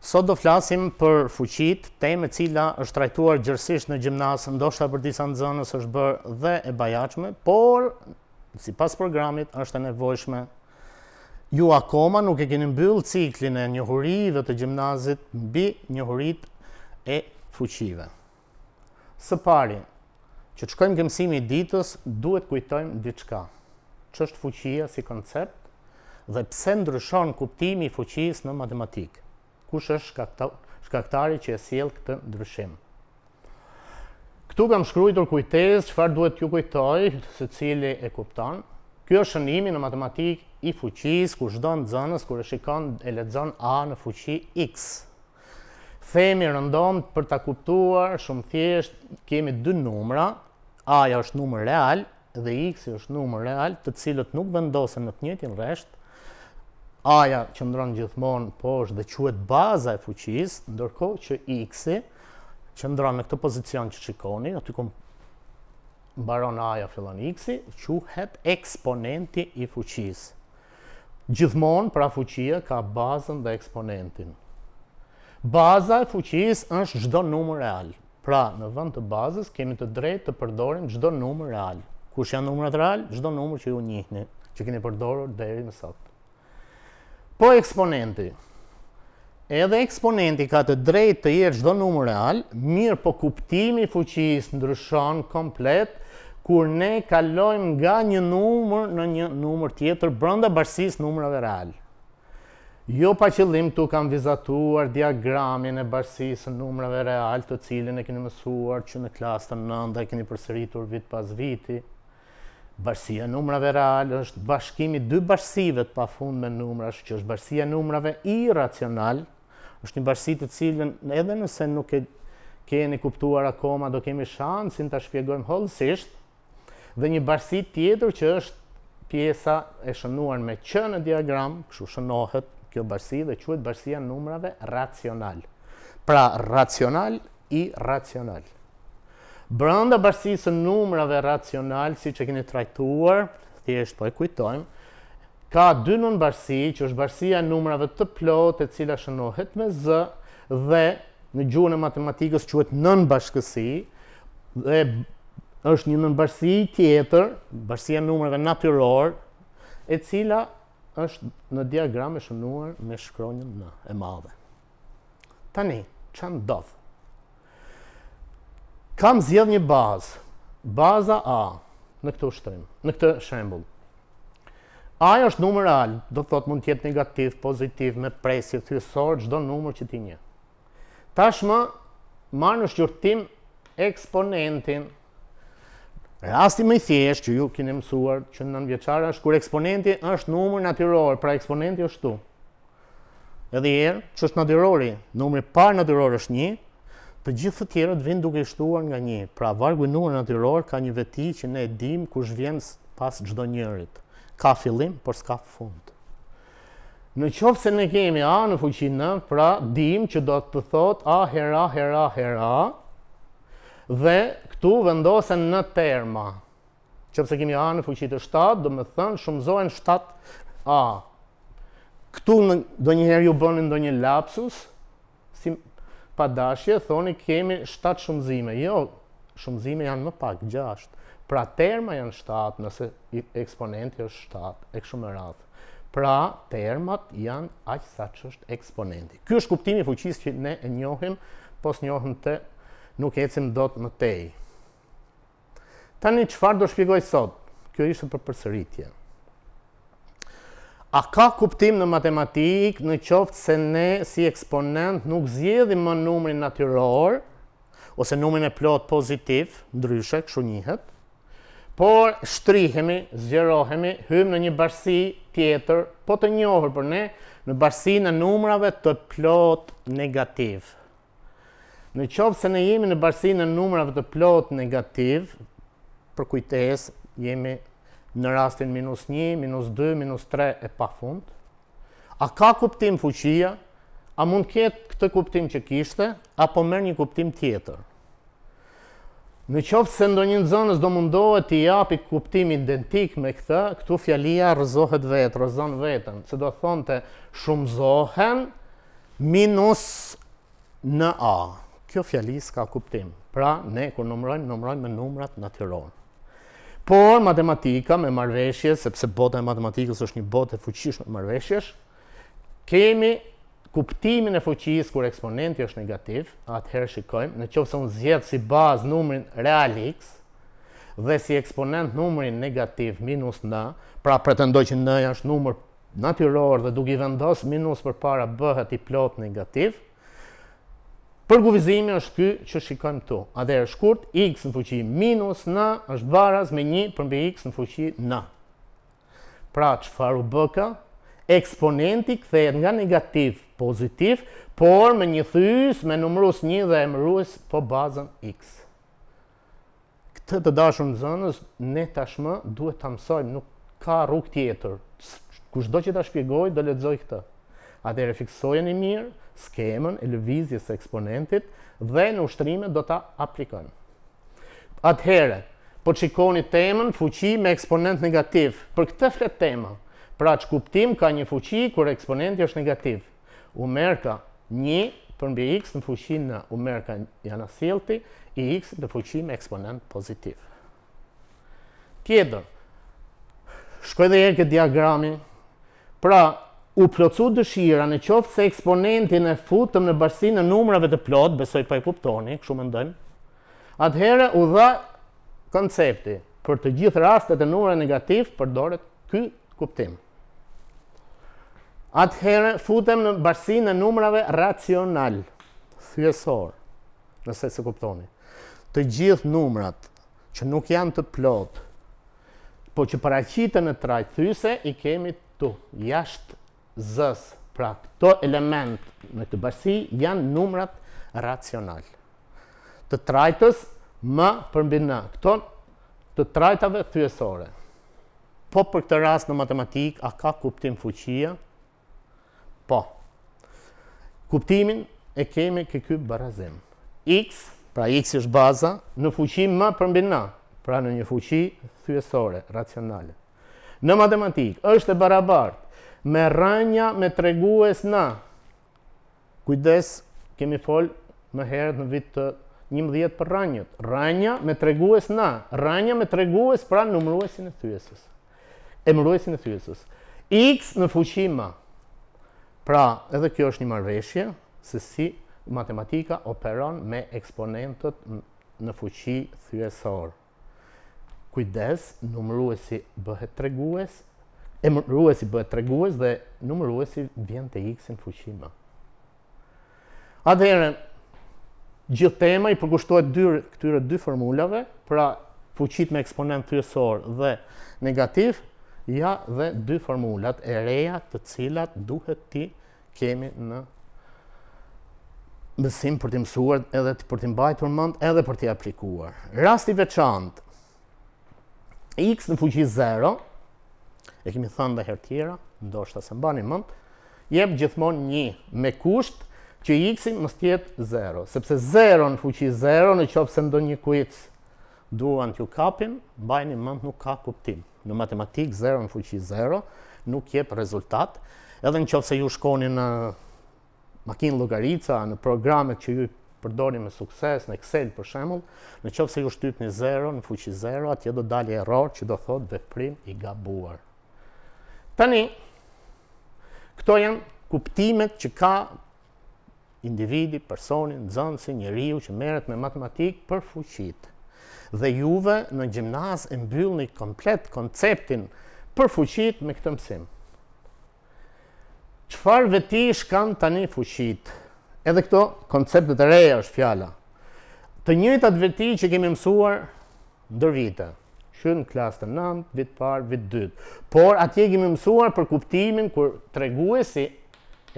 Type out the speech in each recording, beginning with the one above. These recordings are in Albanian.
Sot do flasim për fuqit, teme cila është trajtuar gjërësisht në gjimnasë, ndoshta për disa nëzënës është bërë dhe e bajachme, por, si pas programit, është e nevojshme. Ju akoma nuk e keni mbyllë ciklin e njëhurive të gjimnazit mbi njëhurit e fuqive. Së pari, që të shkojmë gëmësimi ditës, duhet kujtojmë diçka. Që është fuqia si koncept dhe pse ndryshon kuptimi fuqis në matematikë? kush është shkaktari që e siel këtë ndryshim. Këtu kam shkrujtur kujtes, që farë duhet t'ju kujtoj se cili e kupton. Kjo është shënimi në matematik i fuqis, ku shdojnë dëzënës, kër e shikon e ledzën A në fuqi X. Themi rëndon për të kuptuar, shumë thjesht, kemi dy numra, A-ja është numër real dhe X-ja është numër real, të cilët nuk vendosen në të njëtjën reshtë, A-ja që ndronë gjithmonë poshtë dhe quet baza e fuqisë, ndërko që X-i që ndronë në këtë pozicion që qikoni, aty ku mbaron A-ja fillon X-i, quhet eksponenti i fuqisë. Gjithmonë pra fuqia ka bazën dhe eksponentin. Baza e fuqisë është gjdo numër real. Pra, në vënd të bazës kemi të drejt të përdorim gjdo numër real. Kush janë numër real? Gjdo numër që ju njihni, që keni përdorur dhe eri në sotë po eksponenti. Edhe eksponenti ka të drejt të jetë gjdo numër real, mirë po kuptimi fuqis ndryshon komplet, kur ne kalojmë nga një numër në një numër tjetër brënda e numërave real. Jo pa qëllim të kam vizatuar diagramin e bërsis në numërave real të cilin e keni mësuar që në klasë të nënda e keni përsëritur vit pas viti, Bashësia numrave realë është bashkimi dy bashësive të pafund me numrash, që është bashësia numrave irracional, është një bashësi të cilën edhe nëse nuk e keni kuptuar akoma, do kemi shansin të shpjegojmë holësisht, dhe një bashësi tjetër që është pjesa e shënuar me që në diagram, këshu shënohet kjo bashësi dhe quet bashësia numrave racional. Pra, racional i racional. Brënda bërësisë në numrave racionalë, si që kini trajtuar, thjesht po e kujtojmë, ka dy nën bashkësi, që është bërësia në numrave të plotë, e cila shënohet me zë, dhe në gjuhën e matematikës që vetë nën bashkësi, dhe është një nën tjetër, bërësia në numrave natyror, e cila është në diagram e shënuar me shkronjën në e madhe. Tani, që ndodhë? kam zjedh një bazë, baza A, në këtë ushtrim, në këtë shembul. A është numër alë, do të thotë mund tjetë negativ, pozitiv, me presi, thyrësor, gjdo numër që ti një. Tashmë, marë në shqyrtim eksponentin, rasti më i thjesht që ju kine mësuar që në nënvjeqara është kur eksponenti është numër natyror, pra eksponenti është tu. Edhe erë, që është natyrori, numër par natyror është një, për gjithë të tjera të vinë duke i shtuar nga një. Pra, vargu i në natyror ka një veti që ne e dim ku shvjen pas gjdo njërit. Ka fillim, por s'ka fund. Në qovë se ne kemi A në fuqinë, pra, dim që do të thot A hera, hera, hera, dhe këtu vendosen në terma. Qovë kemi A në fuqinë të 7, do me thënë shumëzojnë 7 A. Këtu do njëherë ju bënin do një lapsus, pa dashje, thoni kemi 7 shumëzime. Jo, shumëzime janë më pak, 6. Pra terma janë 7, nëse eksponenti është 7, e këshumë e ratë. Pra termat janë aqë sa që është eksponenti. Kjo është kuptimi fuqis që ne e njohim, pos njohim të nuk ecim do të më tej. Tani, qëfar do shpjegoj sot? Kjo ishte për përsëritje. A ka kuptim në matematik në qoftë se ne si eksponent nuk zjedhim më numrin natyror, ose numrin e plot pozitiv, ndryshe, këshu njëhet, por shtrihemi, zgjerohemi, hymë në një bashkësi tjetër, po të njohër për ne, në bërsi në numrave të plot negativ. Në qoftë se ne jemi në bërsi në numrave të plot negativ, për kujtes, jemi në rastin minus 1, minus 2, minus 3 e pa fund? A ka kuptim fuqia? A mund kjetë këtë kuptim që kishte? Apo merë një kuptim tjetër? Në qoftë se ndo një zonës do mundohet të japi kuptim identik me këtë, këtu fjalia rëzohet vetë, rëzon vetën, se do thonë të shumëzohen minus në A. Kjo fjali s'ka kuptim. Pra, ne kur numrojmë, numrojmë me numrat natyronë por matematika me marveshje, sepse bota e matematikës është një botë e fuqish me marveshjesh, kemi kuptimin e fuqis kur eksponenti është negativ, atëherë shikojmë, në qovë se unë zjetë si bazë numërin real x, dhe si eksponent numërin negativ minus në, pra pretendoj që në është numër natyror dhe duke i vendos minus për para bëhet i plot negativ, Për guvizimi është ky që shikojmë tu. A dhe e shkurt, x në fuqi minus n është baraz me 1 përmbe x në fuqi n. Pra, që faru bëka? Eksponenti këthejet nga negativ pozitiv, por me një thys me numrus 1 dhe emërus po bazën x. Këtë të dashur në zënës, ne tashmë duhet të mësojmë, nuk ka rukë tjetër. Kushtë do që të shpjegoj, do letëzoj këtë atëherë fiksojnë i mirë skemën e lëvizjes e eksponentit dhe në ushtrime do të aplikën. Atëherë, po qikoni temën fuqi me eksponent negativ. Për këtë flet tema, pra që kuptim ka një fuqi kër eksponenti është negativ. U merka një për x në fuqi në u janë asilti, i x në fuqi me eksponent pozitiv. Tjetër, shkoj dhe jërë këtë diagrami, pra u plocu dëshira në qoftë se eksponentin e futëm në bërsi në numrave të plotë, besoj pa i kuptoni, këshu më ndëm, atëhere u dha koncepti për të gjithë rastet e numre negativ përdoret ky kuptim. Atëhere futëm në bërsi në numrave racional, thjesor, nëse se kuptoni. Të gjithë numrat që nuk janë të plotë, po që paracitën e trajtë thyse, i kemi të jashtë zës, pra këto element në të bashkësi janë numrat racional. Të trajtës më përmbina këto të trajtave thyesore. Po për këtë rast në matematik, a ka kuptim fuqia? Po. Kuptimin e kemi këky kë barazim. X, pra x është baza, në fuqi më përmbina, pra në një fuqi thyesore, racionale. Në matematik, është e barabartë, me rranja me tregues në. Kujdes, kemi folë më herët në vit të një dhjetë për rranjët. Rranja me tregues në. Rranja me tregues pra në mëruesin e thyesës. E mëruesin e thyesës. X në fuqima. Pra, edhe kjo është një marveshje, se si matematika operon me eksponentët në fuqi thyesor. Kujdes, numruesi bëhet tregues emëruesi bëhet tregues dhe numëruesi vjen te x në fuqi më. Atëherë gjithë tema i përkushtohet dy këtyre dy formulave, pra fuqit me eksponent thyesor dhe negativ ja dhe dy formulat e reja të cilat duhet ti kemi në mësim për të mësuar, edhe për të mbajtur mend, edhe për të aplikuar. Rasti veçantë x në fuqi 0 e kemi thënë dhe herë tjera, ndoshta se mbani mend, jep gjithmonë një me kusht që x-i mos jetë 0, sepse 0 në fuqi 0 në qoftë se ndonjë kuic duan t'ju kapin, mbajni mend nuk ka kuptim. Në matematikë 0 në fuqi 0 nuk jep rezultat, edhe në qoftë ju shkoni në makinë llogarica, në programet që ju përdorni me sukses në Excel për shembull, nëse ju shtypni 0 në fuqi 0, atje do dalë error që do thotë veprim i gabuar. Tani, këto janë kuptimet që ka individi, personi, në si një riu që meret me matematikë për fuqitë. Dhe juve në gjimnaz e mbyllë një komplet konceptin për fuqitë me këtë mësim. Qëfar veti shkanë tani fuqit? Edhe këto konceptet e reja është fjala. Të njëjtë atë veti që kemi mësuar ndër vite që në klasë të nëndë, vitë parë, vitë dytë. Por, atje gjemi mësuar për kuptimin kër të regu e si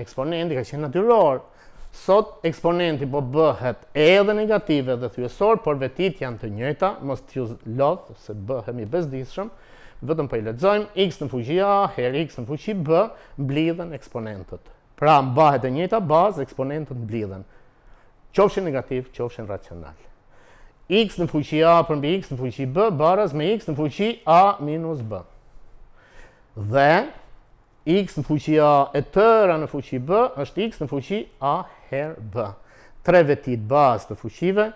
eksponenti ka qenë natyrorë. Sot eksponenti po bëhet edhe negative dhe thyesor, por vetit janë të njëta, mos t'ju lodhë, se bëhem i bezdishëm, vëtëm për po i ledzojmë, x në fuqi a, her x në fuqi b, blidhen eksponentët. Pra, mbahet e njëta, bazë eksponentët blidhen. Qofshin negativ, qofshin racional x në fuqi a mbi x në fuqi b barës me x në fuqi a minus b. Dhe x në fuqi a e tëra në fuqi b është x në fuqi a her b. Tre vetit bazë të fuqive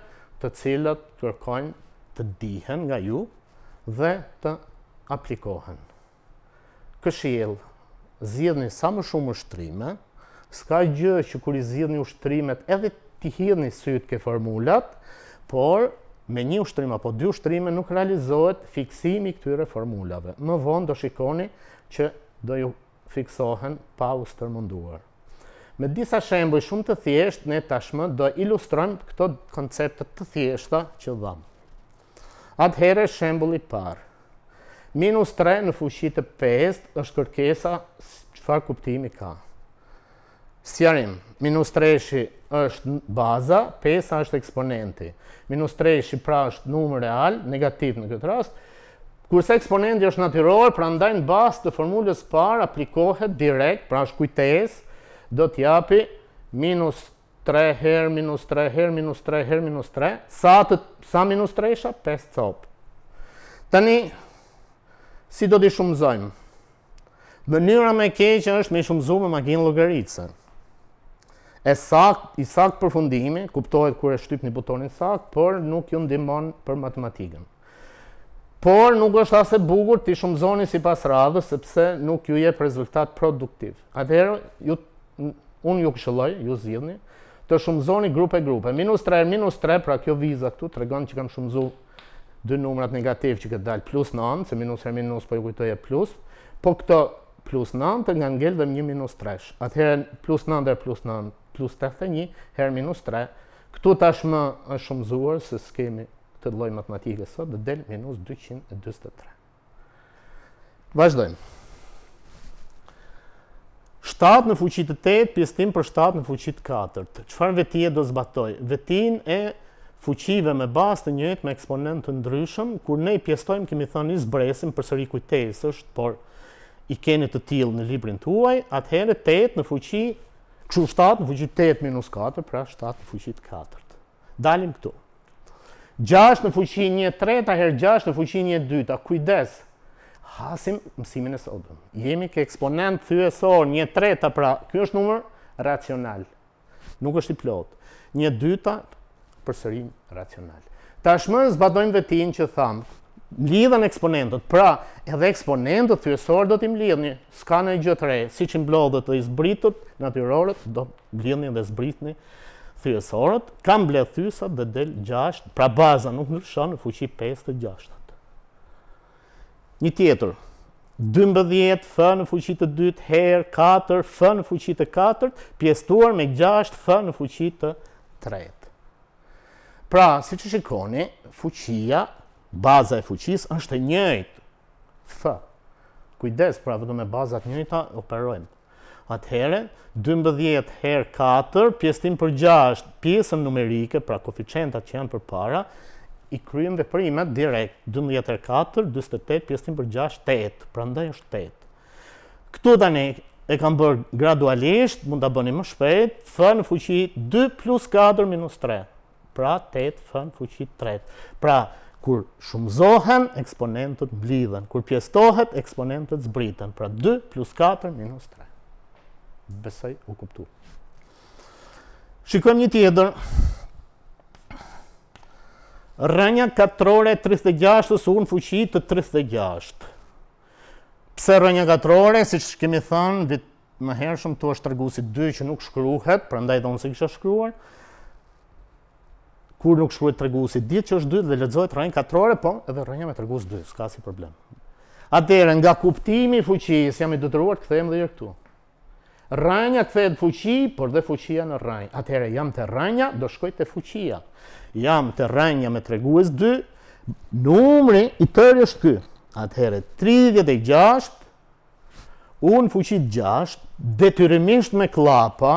të cilët kërkojnë të dihen nga ju dhe të aplikohen. Këshil, zidhni sa më shumë ushtrime, s'ka gjë që kur i zidhni ështërimet edhe t'i hidhni sytë ke formulat, por me një ushtrim apo dy ushtrime nuk realizohet fiksimi këtyre formulave. Më vonë do shikoni që do ju fiksohen pa munduar. Me disa shembuj shumë të thjesht, ne tashmë do ilustrojmë këto konceptet të thjeshta që dham. Atëhere shembuli parë. Minus 3 në fushit e 5 është kërkesa që farë kuptimi ka. Sjarim, minus 3-shi është baza, 5-a është eksponenti. Minus 3-shi pra është numër real, negativ në këtë rast, kurse eksponenti është natyror, pra ndajnë bas të formullës par, aplikohet direkt, pra është kujtes, do t'japi minus 3 her, minus 3 her, minus 3 her, minus 3, sa minus 3-sha? 5 copë. Tani, si do t'i shumëzojmë? Mënyra me keqë është me shumëzu me makinë logaritësën e sakt, i sakt përfundimi, kuptohet kur e shtyp një butonin sakt, por nuk ju ndimon për matematikën. Por nuk është ase bugur të i shumëzoni si pas radhës, sepse nuk ju je rezultat produktiv. Atëherë, unë ju këshëlloj, ju zidhni, të shumëzoni grupe e grupe. Minus 3 e minus 3, pra kjo viza këtu, të regon që kam shumëzu dy numrat negativ që këtë dalë plus 9, se minus 3 e minus, po ju kujtoj e plus, po këto plus 9 të nga ngellë dhe një minus 3. Atëherë, plus 9 dhe plus plus 81, her minus 3. Këtu tashmë është shumëzuar se s'kemi të loj matematike sot dhe del minus 223. Vajzdojmë. 7 në fuqit të 8, pjestim për 7 në fuqit 4. Qëfar vetije do zbatoj? Vetin e fuqive me bas të njët me eksponent të ndryshëm, kur ne i pjestojmë, kemi thënë zbresim për sëri është, por i keni të tilë në librin të uaj, atëhere 8 në fuqi Që 7 në fuqit 8 minus 4, pra 7 në fuqit 4. Dalim këtu. 6 në fuqin një 3, aher 6 në fuqin një 2, a kujdes, hasim mësimin e sotëm. Jemi ke eksponent thyesor një 3, pra kjo është numër racional. Nuk është i plot. Një 2, për sërim racional. Tashmë zbatojmë vetin që thamë, mlidhen eksponentët, pra edhe eksponentët thyesorë do t'i mlidhni, s'ka në gjëtë re, si që mblodhët dhe i zbritët natyrorët, do mlidhni dhe zbritni thyrësorët, kam mbledh thysat dhe del 6, pra baza nuk nërshon në fuqi 5 të 6. Një tjetër, 12 f në fuqi të 2 her 4 f në fuqi të 4 pjestuar me 6 f në fuqi të 3. Pra, si që shikoni, fuqia baza e fuqis është e njëjtë. F. Kujdes, pra vetëm me bazat njëjta operojmë. Atëhere, 12 her 4, pjestim për 6, pjesën numerike, pra koficientat që janë për para, i kryim dhe primet direkt, 12 her 4, 28, pjestim për 6, 8, pra ndaj është 8. Këtu të ne e kam bërë gradualisht, mund të bëni më shpejt, fë në fuqi 2 plus 4 minus 3, pra 8, fë në fuqi 3. Pra, kur shumëzohen, eksponentët blidhen, kur pjestohet, eksponentët zbritën, pra 2 plus 4 minus 3. Besaj u kuptu. Shikojmë një tjeder. Rënja 4 36 të sunë fuqi të 36. Pse rënja 4 e, si që kemi thënë, më herë shumë të është tërgu si 2 që nuk shkruhet, pra ndaj dhe unë se kështë shkruar, kur nuk shkruhet treguesi dit që është 2 dhe lexohet rrënjë katrore, po edhe rrënja me tregues 2, s'ka si problem. Atëherë nga kuptimi i fuqisë jam i detyruar të kthehem edhe këtu. Rrënja kthehet fuqi, por dhe fuqia në rrënjë. Atëherë jam te rrënja, do shkoj te fuqia. Jam te rrënja me tregues 2, numri i tërë është ky. Atëherë 36 unë fuqi 6 detyrimisht me klapa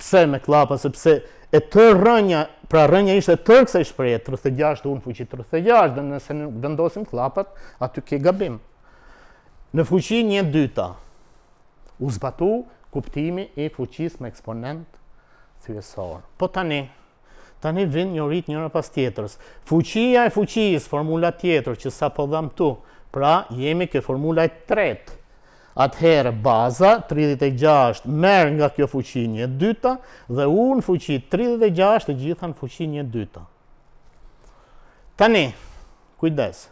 pse me klapa sepse e të rënja, pra rënja ishte të kësa i shpreje, 36, unë fuqi 36, dhe nëse në vendosim klapat, aty ke gabim. Në fuqi një dyta, u zbatu kuptimi i fuqis me eksponent thyesor. Po tani, tani vind një rrit njëra pas tjetërs. Fuqia e fuqis, formula tjetër, që sa po dham tu, pra jemi ke formula e tretë, Atëherë baza, 36, merë nga kjo fuqi një dyta, dhe unë fuqi 36, të gjithan fuqi një dyta. Tani, kujdes,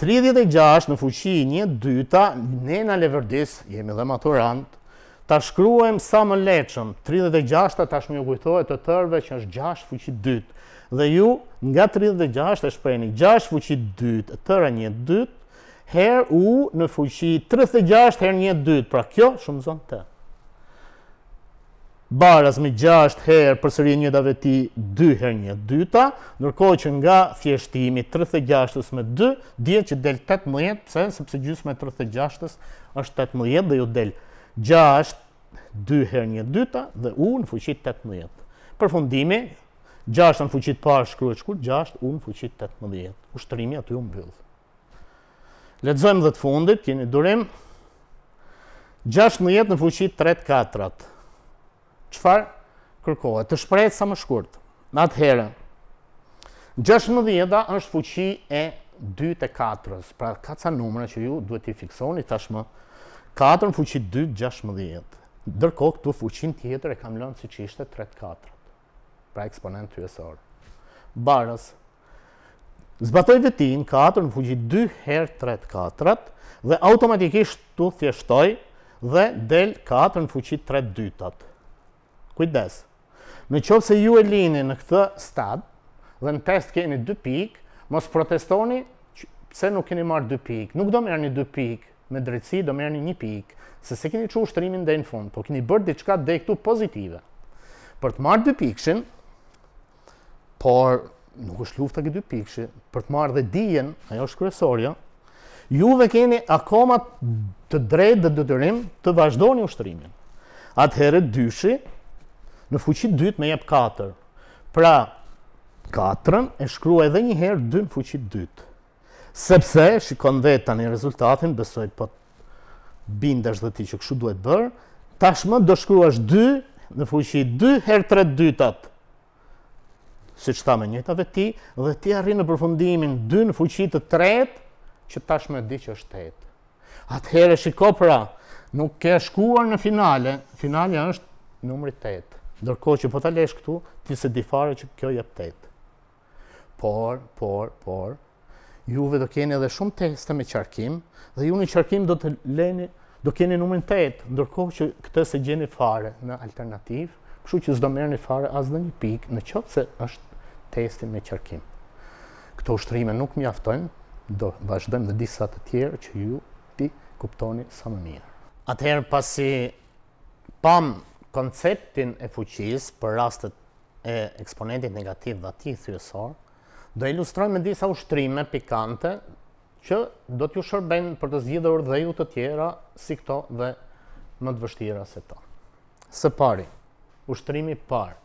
36 në fuqi një dyta, ne në Leverdis, jemi dhe maturant, ta shkruem sa më leqëm, 36 tashmë ju u të tërve që është 6 fuqi dytë, dhe ju nga 36 të shprejni 6 fuqi dytë, tëra një dytë, her u në fuqi 36 her 1-2, pra kjo shumë zonë të. Baras me 6 her për sëri një dave ti 2 her 1-2, nërko që nga thjeshtimi 36-ës me 2, dhje që del 18, pëse, sepse gjys me 36-ës është 18 dhe ju del 6, 2 her 1-2 dhe u në fuqi 18. Për fundimi, 6 në fuqit parë shkru e shkru, 6 u në fuqit 18. Ushtërimi aty u mbyllë. Letëzojmë dhe të fundit, kini durim. 16 në fuqit 3 katrat. Qëfar kërkohet? Të shprejt sa më shkurt. Në atë herë, 16 është fuqi e 2 e 4 Pra, ka ca numre që ju duhet t'i fiksoni tashmë. 4 në fuqi 2, 16. Dërko, këtu fuqin tjetër e kam lënë si që ishte 3 4 Pra, eksponent të jesorë. Barës, Zbatoj dhe ti në 4, në fuqi 2 herë 3, 4, dhe automatikisht tu thjeshtoj dhe del 4 në fuqi 3, 2, të në qovë se ju e lini në këtë stad, dhe në test keni 2 pik, mos protestoni se nuk keni marrë 2 pik, nuk do merë një 2 pik, me drejtësi do merë një pik, se se keni që ushtrimin dhe në fund, po keni bërë diçka dhe këtu pozitive. Për të marrë 2 pikshin, por nuk është lufta këtë dy pikëshi, për të marrë dhe dijen, ajo është ju juve keni akoma të drejt dhe dëtërim të vazhdojnë u shtërimin. Atëherë dyshi, në fuqit dytë me jep 4. Pra, 4-ën e shkrua edhe njëherë 2 në fuqit dytë. Sepse, shikon vetë tani rezultatin, besoj po bindesh dhe ti që këshu duhet bërë, tashmë do shkruash 2 në fuqit 2 herë 3 dytatë si që ta me njëtave ti, dhe ti arrinë në përfundimin dy në fuqit të tret, që tash me di që është tet. Atëhere shiko pra, nuk ke shkuar në finale, finale është numri 8, Ndërko që po ta lesh këtu, ti se di fare që kjo jep tet. Por, por, por, juve do keni edhe shumë teste me qarkim, dhe ju në qarkim do të leni, do keni numrin tet, ndërko që këtë se gjeni fare në alternativë, Kështu që zdo merë një fare as dhe një pikë në qëtë se është testi me qërkim. Këto ushtrime nuk mjaftojnë, do vazhdojmë dhe disa të tjerë që ju ti kuptoni sa më mirë. Atëherë pasi pam konceptin e fuqis për rastet e eksponentit negativ dhe ati thyrësor, do ilustrojmë disa ushtrime pikante që do t'ju shërben për të zgjidhur dhe ju të tjera si këto dhe më të vështira se to. Së pari, ushtrimi parë.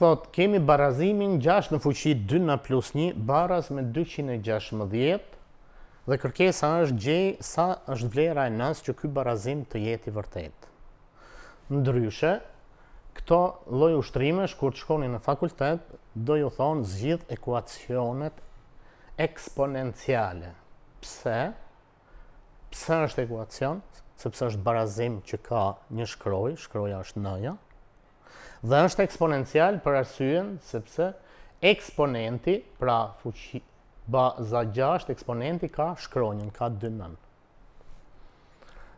Thot, kemi barazimin 6 në fuqit 2 në plus 1, baraz me 216, dhe kërkesa është gjej sa është vlera e nësë që këj barazim të jeti vërtet. Ndryshe, këto loj ushtrimesh, kur të shkoni në fakultet, do ju thonë zgjith ekuacionet eksponenciale. Pse? Pse është ekuacion? sepse është barazim që ka një shkroj, shkroja është nëja, dhe është eksponencial për arsyen sepse eksponenti, pra fuqi, baza 6, eksponenti ka shkronjën, ka 2 nën.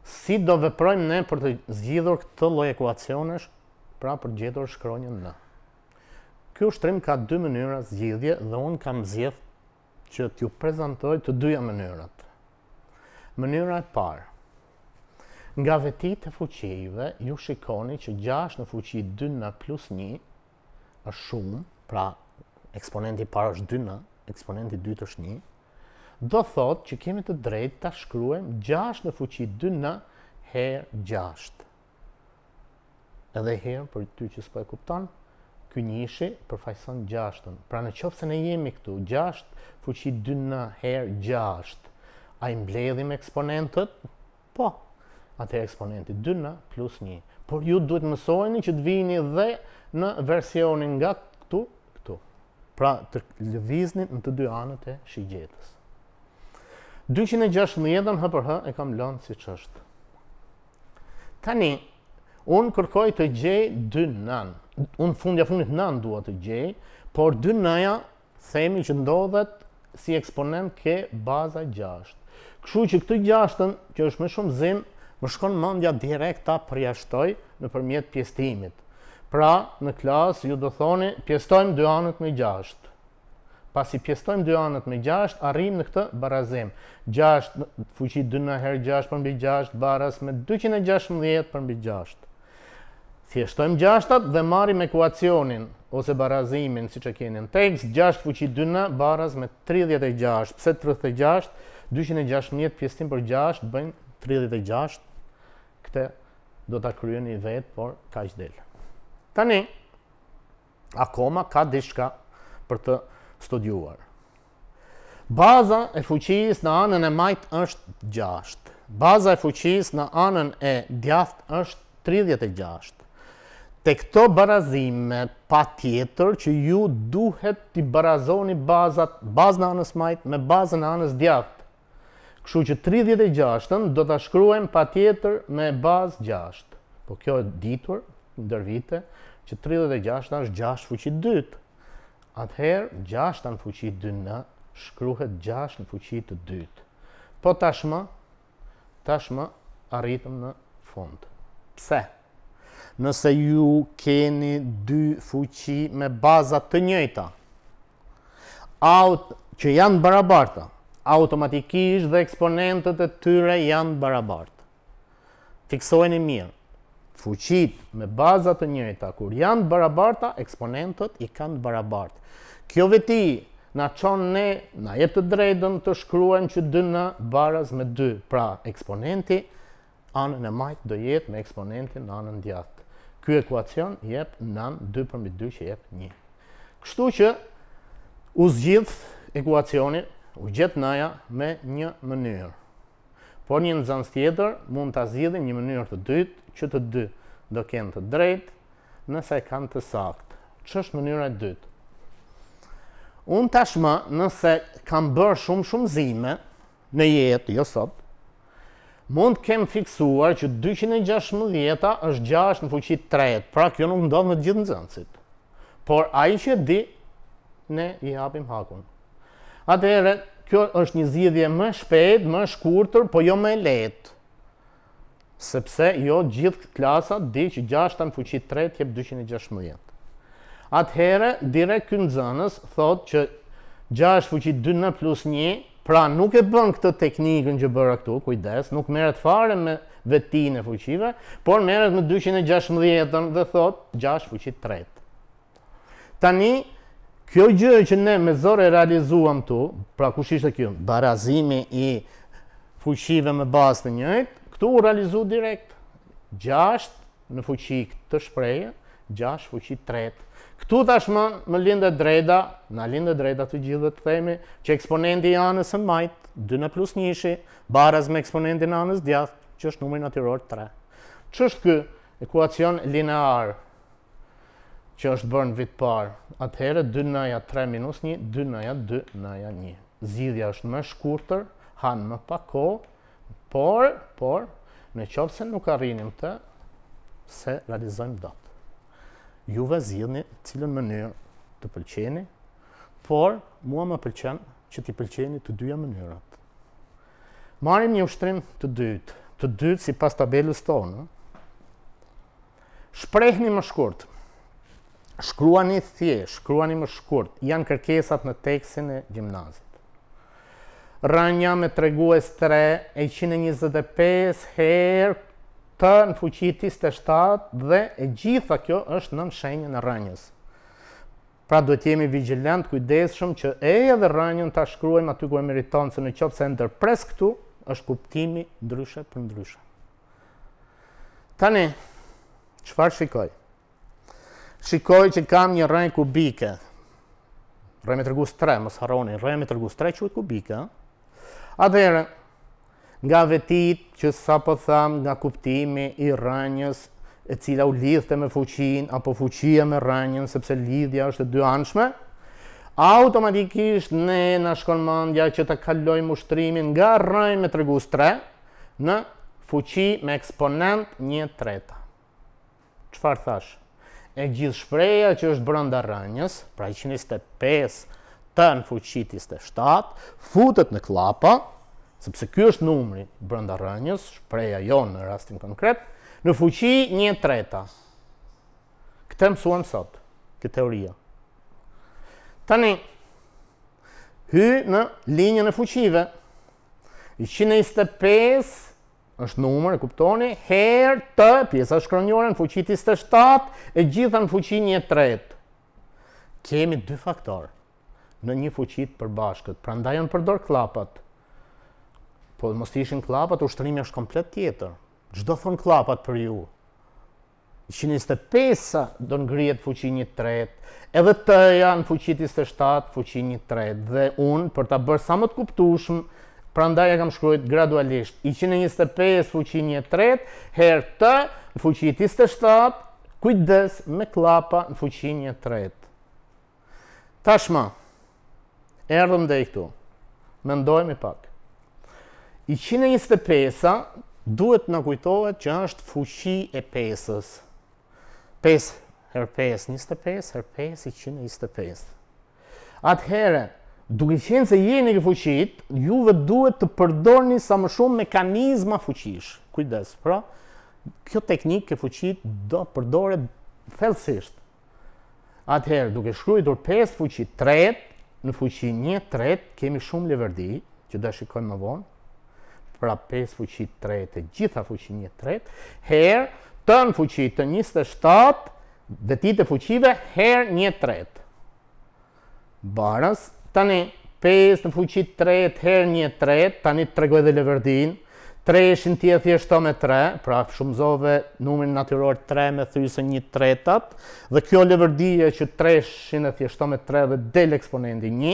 Si do veprojmë ne për të zgjidhur këtë lloj ekuacionesh, pra për gjetur shkronjën n? Ky ushtrim ka dy mënyra zgjidhje dhe un kam zgjedh që t'ju prezantoj të dyja mënyrat. Mënyra e parë. Nga vetit e fuqive, ju shikoni që 6 në fuqi 2 në plus 1 është shumë, pra eksponenti parë është 2 në, eksponenti 2 është 1, do thot që kemi të drejt të shkryem 6 në fuqi 2 në herë 6. Edhe herë, për ty që s'po e kuptonë, Ky njëshi përfajson 6-ën. Pra në qofë se ne jemi këtu, 6 fuqi 2 në herë 6. A i mbledhim eksponentët? Po, atë eksponenti 2 në plus 1. Por ju duhet mësojni që të vini dhe në versionin nga këtu, këtu. Pra të lëvizni në të dy anët e shigjetës. 216 hë për hë e kam lënë si që është. Tani, unë kërkoj të gjej 2 nënë. Unë fundja fundit nënë duhet të gjej, por 2 nëja themi që ndodhet si eksponent ke baza 6. Këshu që këtë 6 që është me shumë zimë, më shkon mendja direkt ta përjashtoj nëpërmjet pjestimit. Pra, në klasë ju do thoni, pjestojmë dy anët me 6. Pasi pjestojmë dy anët me 6, arrim në këtë barazim. 6 fuqi 2 në herë 6 përmbi 6, baras me 216 përmbi 6. Thjeshtojmë 6 dhe marim ekuacionin ose barazimin, si që keni në tekst, 6 fuqi 2 në baras me 36. Pse 36? 216 pjestim për 6 bëjnë 36 këte do të kryen i vetë, por ka i Tani, akoma ka dishka për të studiuar. Baza e fuqis në anën e majtë është 6. Baza e fuqis në anën e djaftë është 36. Te këto barazime, pa tjetër që ju duhet të barazoni bazat, bazë në anës majtë me bazë në anës djaftë. Kështu që 36-ën do të shkruajmë pa tjetër me bazë 6. Po kjo e ditur, në dërvite, që 36-ën është 6 fuqit 2 Atëherë, 6-ën fuqit 2 në shkruhet 6 në fuqit 2 Po tashma, tashma arritëm në fundë. Pse? Nëse ju keni 2 fuqi me bazat të njëta, autë që janë barabarta, automatikisht dhe eksponentët e tyre janë barabartë. Fiksojnë i mirë, fuqit me bazat të njëta, kur janë barabarta, eksponentët i kanë barabartë. Kjo veti, na qonë ne, na jetë të drejdën të shkruen që dy në baraz me dy, pra eksponenti, anë në majtë do jetë me eksponentin në anë në djatë. Kjo ekuacion jetë në anë 2 përmi 2 që jetë një. Kështu që, u uzgjithë, Ekuacionit u gjetë naja me një mënyrë. Por një nëzans tjetër mund të azidhe një mënyrë të dytë, që të dy do kënë të drejtë, nëse kanë të saktë. Që është mënyrë e dytë? Unë tashma nëse kam bërë shumë shumë zime në jetë, jo sot, mund kemë fiksuar që 216 është 6 në fuqit 3, pra kjo nuk ndodhë në gjithë nëzënsit. Por a i që di, ne i hapim hakun. Atëherë, kjo është një zgjidhje më shpejt, më shkurtër, po jo më e lehtë. Sepse jo gjithë klasat di që 6 të në fuqit 3 jep 216. Atëherë, direkt ky zënës, thotë që 6 fuqit 2 në plus 1, pra nuk e bën këtë teknikën që bëra këtu, kujdes, nuk merret fare me vetin e fuqive, por merret me 216 dhe thot 6 fuqit 3. Tani, Kjo gjë që ne me zore realizuam tu, pra kush ishte kjo, barazimi i fuqive me bazë të njëjt, këtu u realizu direkt. Gjasht në fuqi të shpreje, gjasht fuqi tret. Këtu tashmë më lindë drejda, në lindë drejda të gjithë të themi, që eksponenti i anës e majtë, 2 në plus njëshi, baraz me eksponentin anës djathë, që është numri natyror 3. Që është kë ekuacion linear? që është bërë në vitë parë, atëherë 2 nëja 3 minus 1, 2 nëja 2 nëja 1. Zidhja është më shkurëtër, hanë më pako, por, por, në qovë se nuk arrinim të, se realizojmë datë. Juve zidhni cilën mënyrë të pëlqeni, por mua më pëlqen që ti pëlqeni të dyja mënyrat. Marim një ushtrim të dytë, të dytë si pas tabelës tonë. Shprehni më shkurëtë, shkruani thje, shkruani më shkurt, janë kërkesat në teksin e gjimnazit. Rënja me tregues 3 e 125 herë të në fuqitis të shtatë, dhe e gjitha kjo është në nëshenjë në rënjës. Pra do t'jemi vigilant, kujdeshëm që e edhe rënjën t'a shkruajmë aty ku e meriton se në qopë se ndërpres këtu, është kuptimi ndryshe për ndryshe. Tani, qëfar shikojë? shikoj që kam një rënj kubike, rënj me tërgus 3, mësë haroni, rënj me tërgus 3 që e kubike, atërë, nga vetit që sa po tham nga kuptimi i rënjës e cila u lidhte me fuqin, apo fuqia me rënjën, sepse lidhja është dy anshme, automatikisht ne në shkonmëndja që të kaloj mushtrimin nga rënjë me tërgus 3 në fuqi me eksponent një treta. Qëfar thashë? e gjithë shpreja që është brënda rënjës, pra 125 të në fuqitis të 7, futët në klapa, sepse kjo është numri brënda rënjës, shpreja jo në rastin konkret, në fuqi një treta. më mësuam sot, këtë teoria. Tani, hy në linjën e fuqive, 125 të është numër, e kuptoni, herë të, pjesa shkronjore në fuqitis të shtatë, e gjitha në fuqin një tretë. Kemi dy faktorë në një fuqit përbashkët, pra ndajon përdor klapat, po mos të ishin klapat, ushtërimi është komplet tjetër. Gjdo thonë klapat për ju, 125-a do në grijet fuqi një tretë, edhe të janë fuqitis të shtatë, fuqin një tretë. dhe unë, për të bërë sa më të kuptushmë, pra ndaj e kam shkrujt gradualisht. 125 fuqi një tret, her të, në fuqi 27, kujdes me klapa në fuqi një tret. Tashma, erdhëm dhe i këtu, me ndojmë i pak. 125-a duhet në kujtohet që është fuqi e pesës. 5 her 5, 25 her 5, 125. Atëhere, duke qenë se jeni në fuqit, juve duhet të përdorni sa më shumë mekanizma fuqish. Kujdes, pra, kjo teknikë e fuqit do përdore felsisht. Atëherë, duke shkrujtur 5 fuqi tret, në fuqi 1 3, kemi shumë leverdi, që da shikojmë më vonë, pra 5 fuqi tret e gjitha fuqi 1 3, herë, të në fuqi të 27, dhe ti të fuqive, herë 1 3. Barës Tani, 5 në fuqit 3, her një 3, tani të tregoj dhe leverdin, 3 shën tje thjeshto me 3, pra shumëzove numër natyror 3 me thysë një 3 dhe kjo leverdije që 3 shën e thjeshto me 3 dhe del eksponendi 1,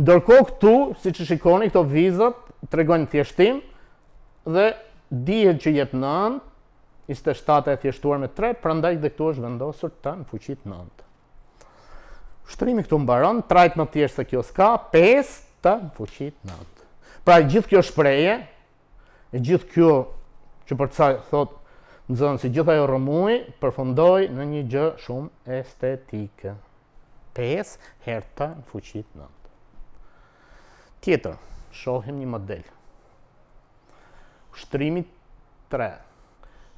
ndërko këtu, si që shikoni, këto vizat, tregojnë në thjeshtim, dhe dihet që jetë 9, ishte 7 e thjeshtuar me 3, pra ndaj dhe këtu është vendosur të në fuqit 9 shtrimi këtu mbaron, trajt më tjeshtë se kjo s'ka, 5 të fuqit 9. Pra gjithë kjo shpreje, e gjithë kjo që për të thotë në zonë si gjitha jo rëmuj, përfondoj në një gjë shumë estetike. 5 herë të në fuqit 9. Tjetër, shohim një model. Shtrimi 3.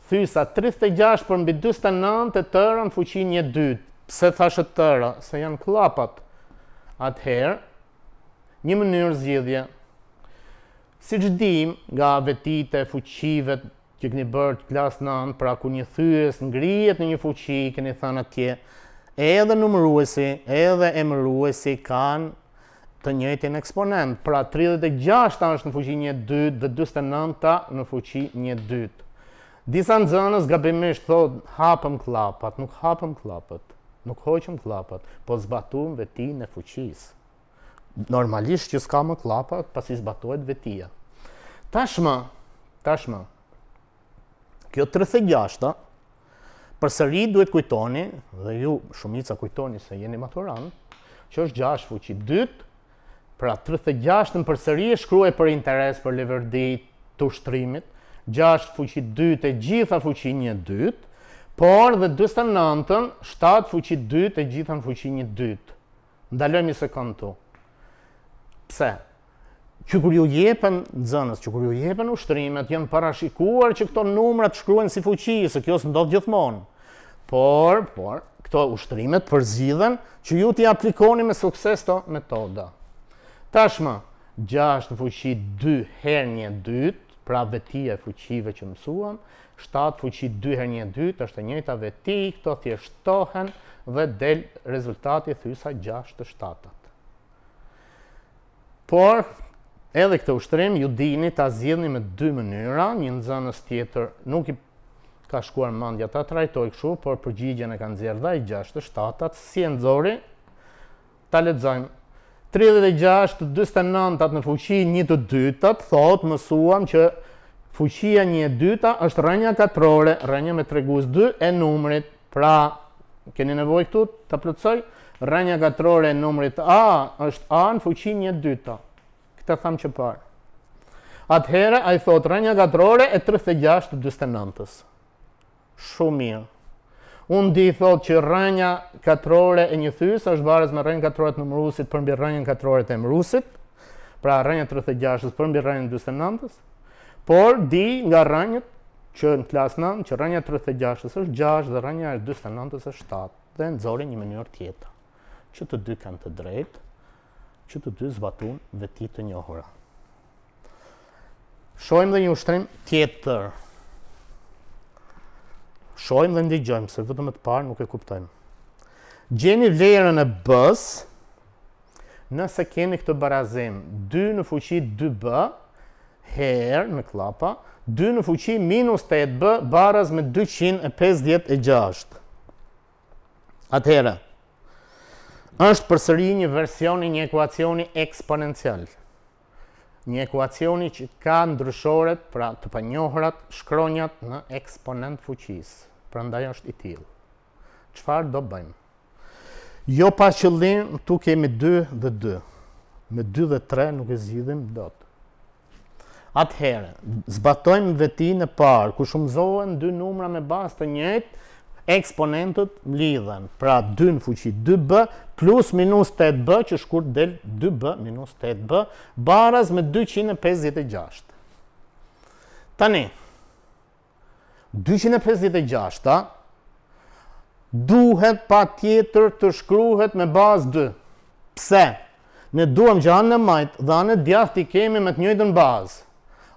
Thysa 36 për mbi 29 të tërën fuqin një dytë. Pse thashë të tëra, se janë klapat atëherë, një mënyrë zgjidhje, Si që dim, nga vetit e fuqive që këni bërë të klasë në anë, pra ku një thyës në ngrijet në një fuqi, këni thënë atje, edhe numëruesi, edhe emëruesi kanë të njëjtin eksponent. Pra 36 është në fuqi një dytë dhe 29 në fuqi një dytë. Disa në zënës gabimisht thotë hapëm klapat, nuk hapëm klapat nuk hoqëm klapat, po zbatuam vetin e fuqisë. Normalisht që s'ka më klapa, pasi zbatohet vetia. Tashmë, tashmë, kjo 36-ta, për sëri duhet kujtoni, dhe ju shumica kujtoni se jeni maturan, që është gjash fuqi 2, pra 36-ën për sëri e shkruaj për interes për leverdi të ushtrimit, gjash fuqit 2 e gjitha fuqinje 2, por dhe 29-ën, 7 fuqi 2 e gjithën fuqi 1 2. Ndalojmë se sekond tu. Pse? Që kur ju jepen nxënës, që kur ju jepen ushtrimet, janë parashikuar që këto numra të si fuqi, se kjo ndodhë gjithmonë. Por, por, këto ushtrimet përzidhen që ju t'i aplikoni me sukses të metoda. Tashmë, 6 fuqi 2 her një dytë, pra veti e fuqive që mësuam, 7 fuqi 2 her 1 2, të është njëta veti, këto thjeshtohen dhe del rezultati thysa 6 të 7 Por, edhe këtë ushtrim, ju dini të azidhni me dy mënyra, një nëzënës tjetër nuk i ka shkuar mandja ta trajtoj këshu, por përgjigjen e kanë zjerë dhe i 6 të 7 si e nëzori, ta letëzojmë 36-29 në fuqi 1-2 të të thotë mësuam që fuqia 1-2 është rënja katrore, rënja me tregus 2 e numrit. Pra, keni nevoj këtu të plëcoj, rënja katrore e numrit A është A në fuqi 1-2. Këta thamë që parë. Atëhere, a i thotë rënja katrore e 36-29. Shumë mirë. Unë di thot që rënja katrore e një thys është barës me rënjën katrore të nëmërusit për mbi rënjën katrore të mërusit, pra rënjën 36 për mbi rënjën 29, por di nga rënjët që në klas 9, që rënjën 36 është 6 dhe rënjën 29 është 7 dhe në zori një mënyrë tjetër, që të dy kanë të drejt, që të dy zbatun dhe të njohura. Shojmë dhe një ushtrim tjetër shojmë dhe ndigjojmë, se vëtëm e të parë nuk e kuptojmë. Gjeni vlerën e bës, nëse keni këtë barazim, 2 në fuqi 2b, her në klapa, 2 në fuqi minus 8b, baraz me 256. Atëherë, është përsëri një versioni një ekuacioni eksponencial. Një ekuacioni që ka ndryshoret, pra të panjohrat, shkronjat në eksponent fuqisë. Prandaj është i tillë. Çfarë do bëjmë? Jo pa qëllim, tu kemi 2 dhe 2. Me 2 dhe 3 nuk e zgjidhim dot. Atëherë, zbatojmë veti në parë, ku shumëzohen dy numra me bazë të njëjtë, eksponentët lidhen. Pra 2 në fuqi 2b plus minus 8b, që shkurt del 2b minus 8b, baraz me 256. Tani, 256-ta duhet pa tjetër të shkruhet me bazë 2. Pse? Ne duhem që anën e majtë dhe anën e i kemi me të njëjtën bazë.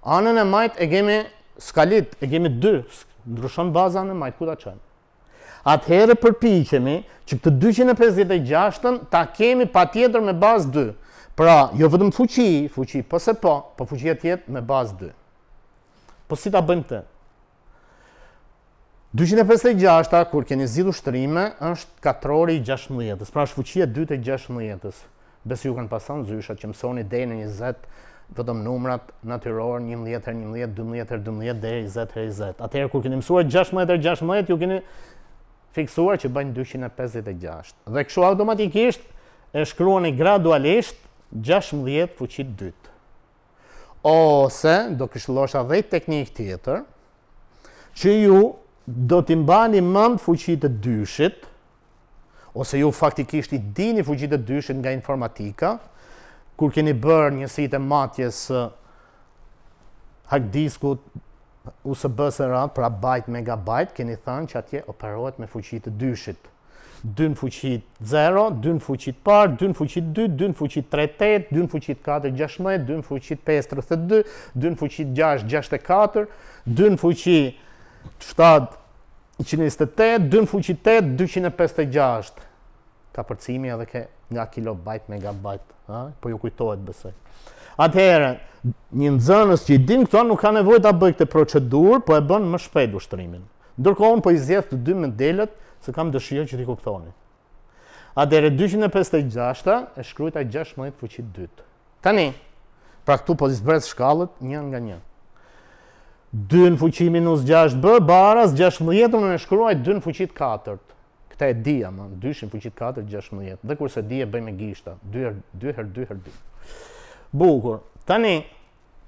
Anën e majtë e kemi skalit, e kemi 2. Ndryshon bazë anën e majtë, ku ta qënë? Atëherë përpikemi që këtë 256-ta ta kemi pa tjetër me bazë 2. Pra, jo vëdëm fuqi, fuqi, po se po, po fuqia tjetë me bazë 2. Po si ta bëjmë të? 256-ta, kur keni zidu shtërime, është 4 ori 16-tës, pra është fuqia 2 e 16-tës. Besë ju kanë pasanë zyshat që mësoni dhe në 20, vëtëm numrat natyror, një e 11, 12 e 12, dhe 20 e 20. Atëherë, kur keni mësuar 16 e 16, ju keni fiksuar që bëjnë 256. Dhe këshu automatikisht e shkruani gradualisht 16 fuqit 2. Ose, do këshlosha teknik tjetër, që ju do t'i mbani një mand fuqit të dyshit, ose ju faktikisht i dini një fuqit të dyshit nga informatika, kur keni bërë një sitë e matjes hakdiskut usb së bësën pra bajt megabajt, keni thanë që atje operohet me fuqit të dyshit. 2 fuqit 0, 2 fuqit par, 2 fuqit 2, 2 fuqit 3, 8, 2 fuqit 4, 16, 2 fuqit 5, 32, 2 fuqit 6, 64, 2 fuqit 7, 8 128, dën fuqitet 256. Ka përcimi edhe ke nga kilobajt, megabajt, ha? po ju kujtohet bësej. Atëherë, një nxënës që i din këto nuk ka nevojë ta bëj këtë procedurë, po e bën më shpejt ushtrimin. Ndërkohë po i zgjedh të dy modelet, se kam dëshirë që ti kuptoni. Atëherë 256-ta e shkruajta 16 fuqit 2. Tani, pra këtu po zbret shkallët një nga një. 2 në fuqi minus 6 b baras 16, unë në shkruaj 2 në fuqit 4. Këta e dhja, më, 2 në fuqit 4, 16. Dhe kurse dhja, bëjmë e gishta. 2 her 2 her 2 2. Bukur, tani,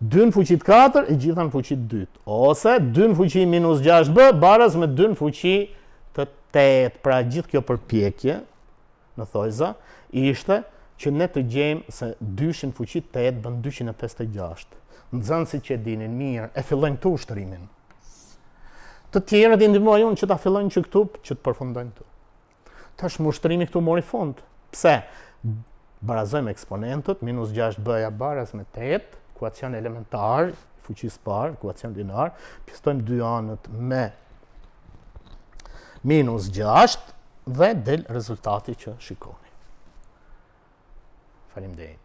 2 në fuqit 4 e gjitha në fuqit 2. Ose 2 në fuqi minus 6 b baras me 2 në fuqi 8. Pra gjithë kjo përpjekje, në thojza, ishte që ne të gjejmë se 2 në fuqit 8 bën 256 nëzënësi që e dinin mirë, e fillojnë këtu ushtërimin. Të tjerët i ndimojë që ta fillojnë që këtu, që të përfundojnë këtu. Ta shmë ushtërimi këtu mori fund. Pse? Barazojmë eksponentët, minus 6 bëja baraz me 8, kuacion elementar, fuqis par, kuacion dinar, pistojmë 2 anët me minus 6 dhe del rezultati që shikoni. Falim dhejnë.